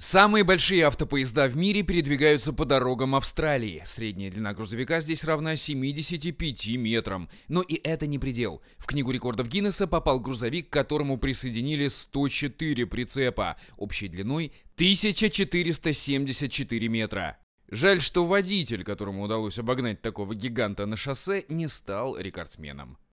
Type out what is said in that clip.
Самые большие автопоезда в мире передвигаются по дорогам Австралии. Средняя длина грузовика здесь равна 75 метрам. Но и это не предел. В Книгу рекордов Гиннесса попал грузовик, к которому присоединили 104 прицепа, общей длиной 1474 метра. Жаль, что водитель, которому удалось обогнать такого гиганта на шоссе, не стал рекордсменом.